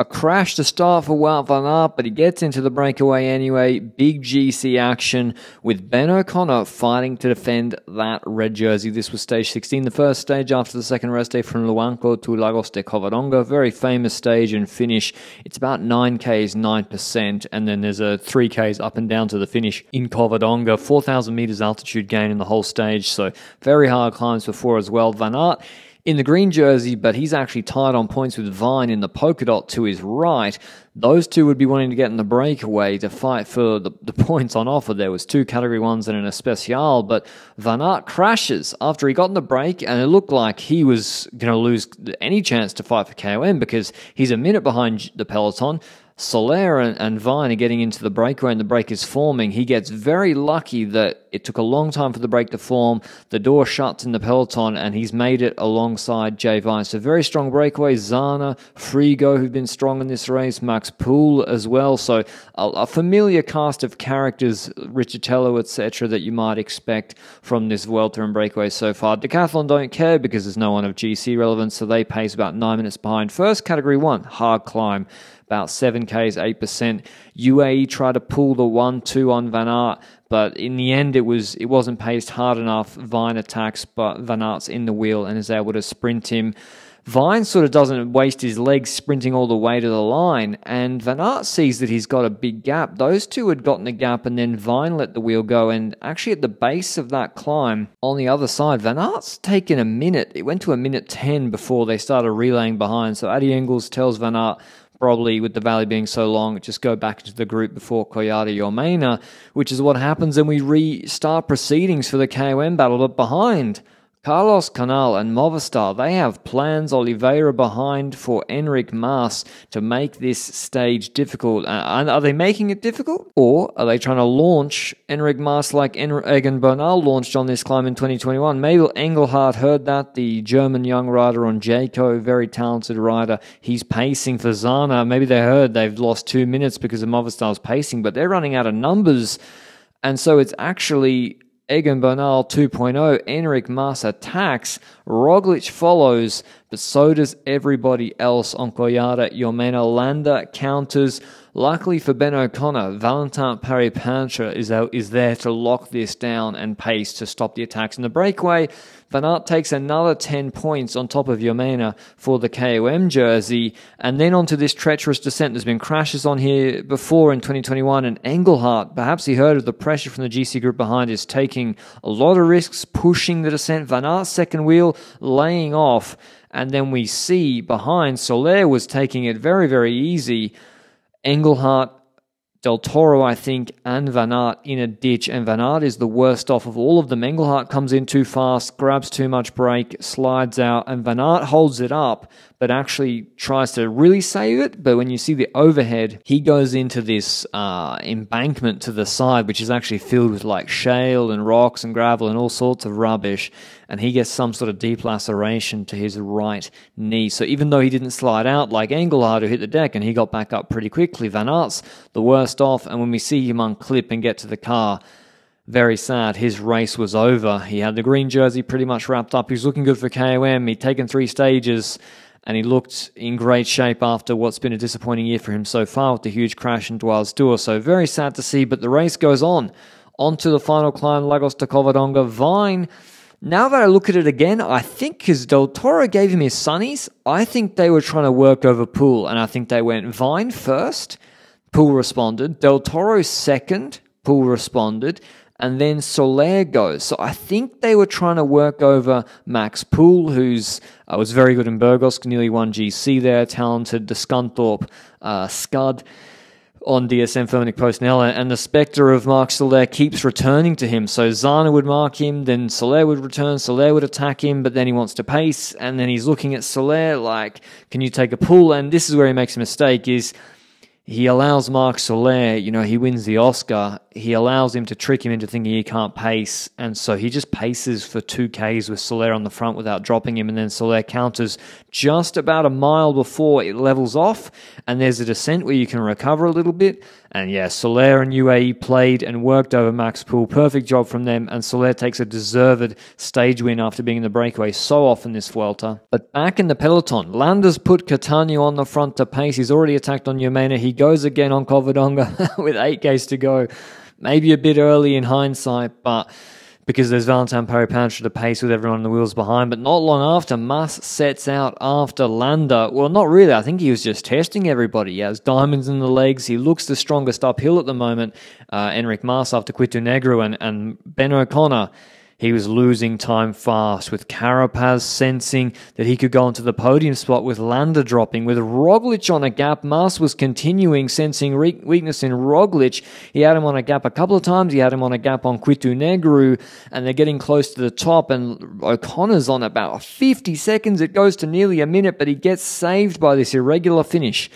A crash to start for Wout van Aert, but he gets into the breakaway anyway. Big GC action with Ben O'Connor fighting to defend that red jersey. This was stage 16, the first stage after the second rest day eh, from Luanco to Lagos de Covadonga. Very famous stage and finish. It's about 9Ks, 9%, and then there's a 3Ks up and down to the finish in Covadonga. 4,000 meters altitude gain in the whole stage, so very hard climbs before as well. Van Aert in the green jersey, but he's actually tied on points with Vine in the polka dot to his right. Those two would be wanting to get in the breakaway to fight for the, the points on offer. There was two category ones and an especial, but Van Aert crashes after he got in the break, and it looked like he was going to lose any chance to fight for KOM because he's a minute behind the peloton. Soler and, and Vine are getting into the breakaway and the break is forming. He gets very lucky that it took a long time for the break to form. The door shuts in the peloton and he's made it alongside Jay Vine. So very strong breakaway. Zana, Frigo, who've been strong in this race, Max Pool as well. So a, a familiar cast of characters, Richard Tello, etc., that you might expect from this Welter and breakaway so far. Decathlon don't care because there's no one of GC relevance, so they pace about nine minutes behind. First, category one, hard climb about 7Ks, 8%. UAE tried to pull the 1-2 on Van Aert, but in the end it was it wasn't paced hard enough. Vine attacks, but Van Aert's in the wheel and is able to sprint him. Vine sort of doesn't waste his legs sprinting all the way to the line, and Van Aert sees that he's got a big gap. Those two had gotten a gap, and then Vine let the wheel go. And actually, at the base of that climb on the other side, Van Aert's taken a minute. It went to a minute 10 before they started relaying behind. So Addy Engels tells Van Aert, probably with the valley being so long, just go back into the group before Koyada Yomena, which is what happens, and we restart proceedings for the KOM battle, but behind. Carlos Canal and Movistar, they have plans Oliveira behind for Enric Mas to make this stage difficult. Uh, are they making it difficult? Or are they trying to launch Enric Mas like en- Egan Bernal launched on this climb in 2021? Maybe Engelhardt heard that, the German young rider on Jayco, very talented rider. He's pacing for Zana. Maybe they heard they've lost two minutes because of Movistar's pacing, but they're running out of numbers. And so it's actually Egan Bernal 2.0, Enric Mas attacks, Roglic follows, but so does everybody else on Koyada. Yomena Landa counters, Luckily for Ben O'Connor, Valentin Paripancha is, is there to lock this down and pace to stop the attacks in the breakaway. Aert takes another 10 points on top of Yomena for the KOM jersey. And then onto this treacherous descent. There's been crashes on here before in 2021. And Engelhart, perhaps he heard of the pressure from the GC group behind, is taking a lot of risks, pushing the descent. Aert's second wheel laying off. And then we see behind Soler was taking it very, very easy. Engelhart Del Toro, I think, and Van Aert in a ditch. And Van Aert is the worst off of all of them. Engelhart comes in too fast, grabs too much brake, slides out, and Van Aert holds it up, but actually tries to really save it. But when you see the overhead, he goes into this uh, embankment to the side, which is actually filled with like shale and rocks and gravel and all sorts of rubbish. And he gets some sort of deep laceration to his right knee. So even though he didn't slide out like Engelhart who hit the deck and he got back up pretty quickly, Van Aert's the worst burst off, and when we see him unclip and get to the car, very sad. His race was over. He had the green jersey pretty much wrapped up. He was looking good for KOM. He'd taken three stages and he looked in great shape after what's been a disappointing year for him so far with the huge crash in Dwars Door. So very sad to see, but the race goes on. On to the final climb, Lagos to Covadonga. Vine, now that I look at it again, I think because Del Toro gave him his sunnies, I think they were trying to work over Pool, and I think they went Vine first – Poole responded. Del Toro second, Poole responded. And then Soler goes. So I think they were trying to work over Max Poole, who's uh, was very good in Burgos, nearly won GC there, talented, the Scunthorpe uh, scud on DSM Post Postnella, and the spectre of Mark Soler keeps returning to him. So Zana would mark him, then Soler would return, Soler would attack him, but then he wants to pace, and then he's looking at Soler like, can you take a pull? And this is where he makes a mistake is he allows Marc Soler, you know, he wins the Oscar he allows him to trick him into thinking he can't pace, and so he just paces for two Ks with Soler on the front without dropping him, and then Soler counters just about a mile before it levels off, and there's a descent where you can recover a little bit, and yeah, Soler and UAE played and worked over Max Pool, perfect job from them, and Soler takes a deserved stage win after being in the breakaway so often this Vuelta. But back in the peloton, Landers put Catania on the front to pace. He's already attacked on Yemena. He goes again on Covadonga with eight Ks to go. Maybe a bit early in hindsight, but because there's Valentin Peripantra to pace with everyone on the wheels behind. But not long after, Mass sets out after Landa. Well, not really. I think he was just testing everybody. He has diamonds in the legs. He looks the strongest uphill at the moment. Uh, Enric after Quito Negro and, and Ben O'Connor he was losing time fast, with Carapaz sensing that he could go onto the podium spot with Lander dropping, with Roglic on a gap. Mass was continuing, sensing re- weakness in Roglic. He had him on a gap a couple of times. He had him on a gap on Quitu Negru, and they're getting close to the top. And O'Connor's on about 50 seconds. It goes to nearly a minute, but he gets saved by this irregular finish.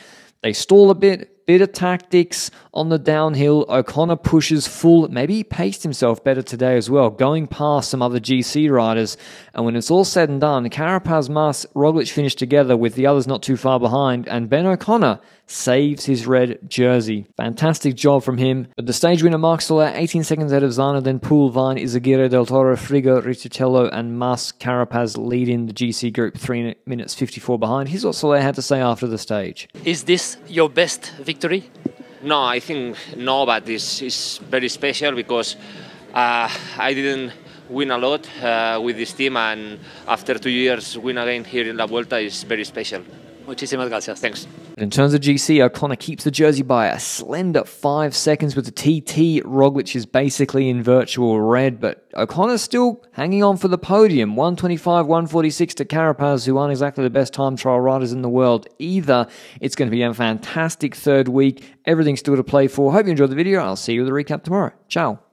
They stall a bit bit of tactics on the downhill. O'Connor pushes full. Maybe he paced himself better today as well, going past some other GC riders. And when it's all said and done, Carapaz, Mas, Roglic finished together with the others not too far behind. And Ben O'Connor saves his red jersey. Fantastic job from him. But the stage winner Mark Soler, 18 seconds ahead of Zana, then Pool, Vine, Izaguirre, Del Toro, Frigo, Ricciatello, and Mas Carapaz lead in the GC group, 3 minutes 54 behind. Here's what Soler had to say after the stage. Is this your best victory? No, I think no, but this is very special because uh, I didn't win a lot uh, with this team, and after two years, win again here in La Vuelta is very special. Muchísimas gracias. Thanks. In terms of GC, O'Connor keeps the jersey by a slender five seconds with the TT. Roglic is basically in virtual red, but O'Connor's still hanging on for the podium. 125, 146 to Carapaz, who aren't exactly the best time trial riders in the world either. It's going to be a fantastic third week. Everything's still to play for. Hope you enjoyed the video. I'll see you with a recap tomorrow. Ciao.